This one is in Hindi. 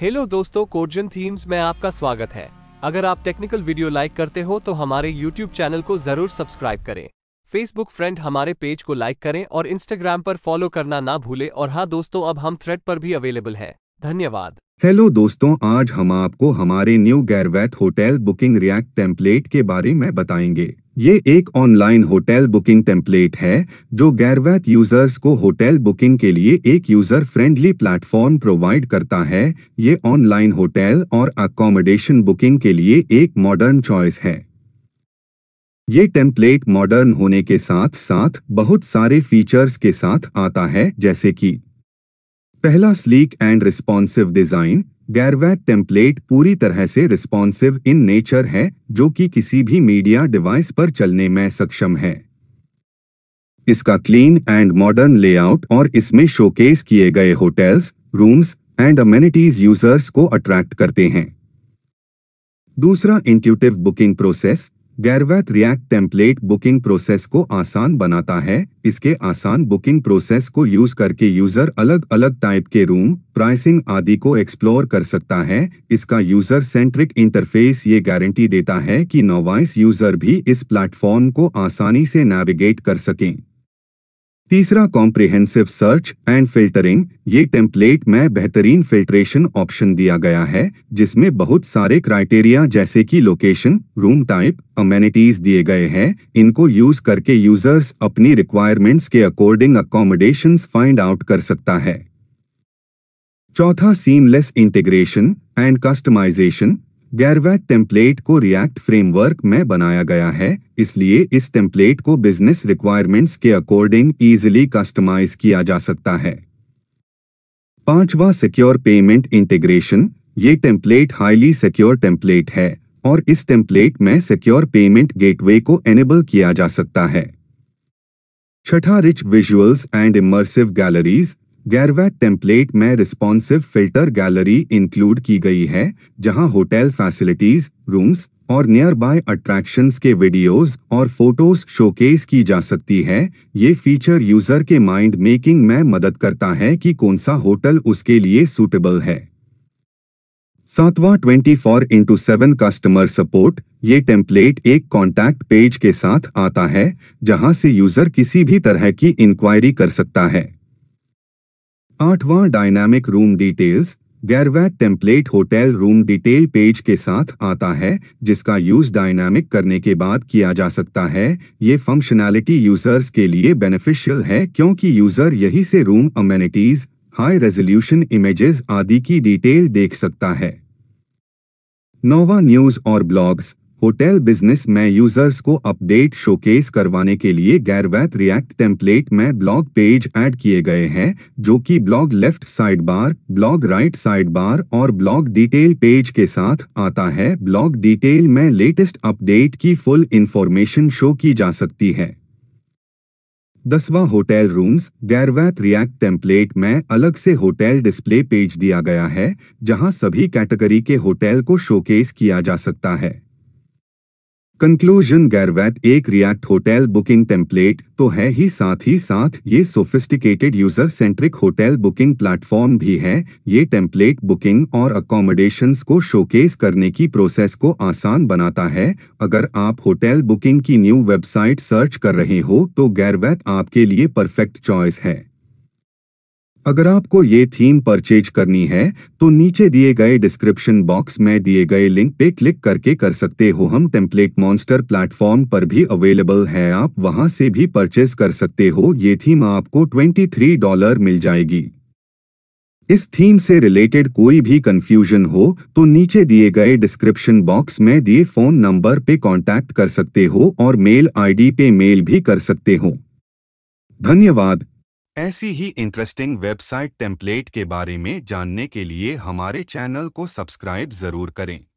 हेलो दोस्तों कोर्जन थीम्स में आपका स्वागत है अगर आप टेक्निकल वीडियो लाइक करते हो तो हमारे यूट्यूब चैनल को जरूर सब्सक्राइब करें फेसबुक फ्रेंड हमारे पेज को लाइक करें और इंस्टाग्राम पर फॉलो करना ना भूलें और हाँ दोस्तों अब हम थ्रेड पर भी अवेलेबल है धन्यवाद हेलो दोस्तों आज हम आपको हमारे न्यू गैरवैथ होटल बुकिंग रिएक्ट टेम्पलेट के बारे में बताएंगे ये एक ऑनलाइन होटल बुकिंग टेम्पलेट है जो गैरवैथ यूजर्स को होटल बुकिंग के लिए एक यूजर फ्रेंडली प्लेटफॉर्म प्रोवाइड करता है ये ऑनलाइन होटल और अकोमोडेशन बुकिंग के लिए एक मॉडर्न चॉइस है ये टेम्पलेट मॉडर्न होने के साथ साथ बहुत सारे फीचर्स के साथ आता है जैसे कि पहला स्लीक एंड रिस्पॉन्सिव डिजाइन गैरवैट टेम्पलेट पूरी तरह से रिस्पॉन्सिव इन नेचर है जो कि किसी भी मीडिया डिवाइस पर चलने में सक्षम है इसका क्लीन एंड मॉडर्न लेआउट और इसमें शोकेस किए गए hotels rooms and amenities users को अट्रैक्ट करते हैं दूसरा इंट्यूटिव बुकिंग प्रोसेस गैरवैत रिएक्ट टेम्पलेट बुकिंग प्रोसेस को आसान बनाता है इसके आसान बुकिंग प्रोसेस को यूज करके यूजर अलग अलग टाइप के रूम प्राइसिंग आदि को एक्सप्लोर कर सकता है इसका यूजर सेंट्रिक इंटरफेस ये गारंटी देता है कि नोवाइस यूजर भी इस प्लेटफॉर्म को आसानी से नेविगेट कर सकें तीसरा कॉम्प्रिहेंसिव सर्च एंड फिल्टरिंग ये टेम्पलेट में बेहतरीन फिल्ट्रेशन ऑप्शन दिया गया है जिसमें बहुत सारे क्राइटेरिया जैसे कि लोकेशन रूम टाइप अमेनिटीज दिए गए हैं इनको यूज करके यूजर्स अपनी रिक्वायरमेंट्स के अकॉर्डिंग अकोमोडेशन फाइंड आउट कर सकता है चौथा सीमलेस इंटीग्रेशन एंड कस्टमाइजेशन गैरवैट टेम्पलेट को रिएक्ट फ्रेमवर्क में बनाया गया है इसलिए इस टेम्पलेट को बिजनेस रिक्वायरमेंट्स के अकॉर्डिंग ईजिली कस्टमाइज किया जा सकता है पांचवा सिक्योर पेमेंट इंटीग्रेशन ये टेम्पलेट हाईली सिक्योर टेम्पलेट है और इस टेम्पलेट में सिक्योर पेमेंट गेटवे को एनेबल किया जा सकता है छठा rich visuals and immersive galleries गैरवैक टेम्पलेट में रिस्पॉन्सिव फिल्टर गैलरी इंक्लूड की गई है जहां होटल फैसिलिटीज रूम्स और नियर बाय अट्रैक्शन के वीडियोस और फोटोज शोकेस की जा सकती है ये फीचर यूजर के माइंड मेकिंग में मदद करता है कि कौन सा होटल उसके लिए सूटेबल है सातवां 24 four into seven customer support ये टेम्पलेट एक कॉन्टैक्ट पेज के साथ आता है जहां से यूजर किसी भी तरह की इंक्वायरी कर सकता है आठवां डायनामिक रूम डिटेल्स गैरवैद template hotel room detail page के साथ आता है जिसका यूज डायनामिक करने के बाद किया जा सकता है ये फंक्शनैलिटी यूजर्स के लिए बेनिफिशियल है क्योंकि यूजर यही से room amenities high resolution images आदि की डिटेल देख सकता है नोवा न्यूज और ब्लॉग्स होटल बिजनेस में यूजर्स को अपडेट शोकेस करवाने के लिए गैरवैत रिएक्ट टेम्पलेट में ब्लॉग पेज ऐड किए गए हैं जो कि blog left side bar blog right side bar और ब्लॉग डिटेल पेज के साथ आता है ब्लॉग डिटेल में लेटेस्ट अपडेट की फुल इंफॉर्मेशन शो की जा सकती है दसवा होटल रूम्स गैरवैत रिएक्ट टेम्पलेट में अलग से होटल डिस्प्ले पेज दिया गया है जहां सभी कैटेगरी के होटल को शोकेस किया जा सकता है कंक्लूजन गैरवैट एक रिएक्ट होटल बुकिंग टेम्पलेट तो है ही साथ ही साथ ये sophisticated user centric hotel booking platform भी है ये टेम्पलेट बुकिंग और अकोमोडेशंस को शोकेस करने की प्रोसेस को आसान बनाता है अगर आप होटल बुकिंग की न्यू वेबसाइट सर्च कर रहे हो तो गैरवैट आपके लिए परफेक्ट चॉइस है अगर आपको ये थीम परचेज करनी है तो नीचे दिए गए डिस्क्रिप्शन बॉक्स में दिए गए लिंक पे क्लिक करके कर सकते हो हम टेम्पलेट मॉन्स्टर प्लेटफॉर्म पर भी अवेलेबल है आप वहां से भी परचेज कर सकते हो ये थीम आपको 23 डॉलर मिल जाएगी इस थीम से रिलेटेड कोई भी कंफ्यूजन हो तो नीचे दिए गए डिस्क्रिप्शन बॉक्स में दिए फोन नंबर पे कॉन्टैक्ट कर सकते हो और मेल आईडी पे मेल भी कर सकते हो धन्यवाद ऐसी ही इंटरेस्टिंग वेबसाइट टेम्पलेट के बारे में जानने के लिए हमारे चैनल को सब्सक्राइब ज़रूर करें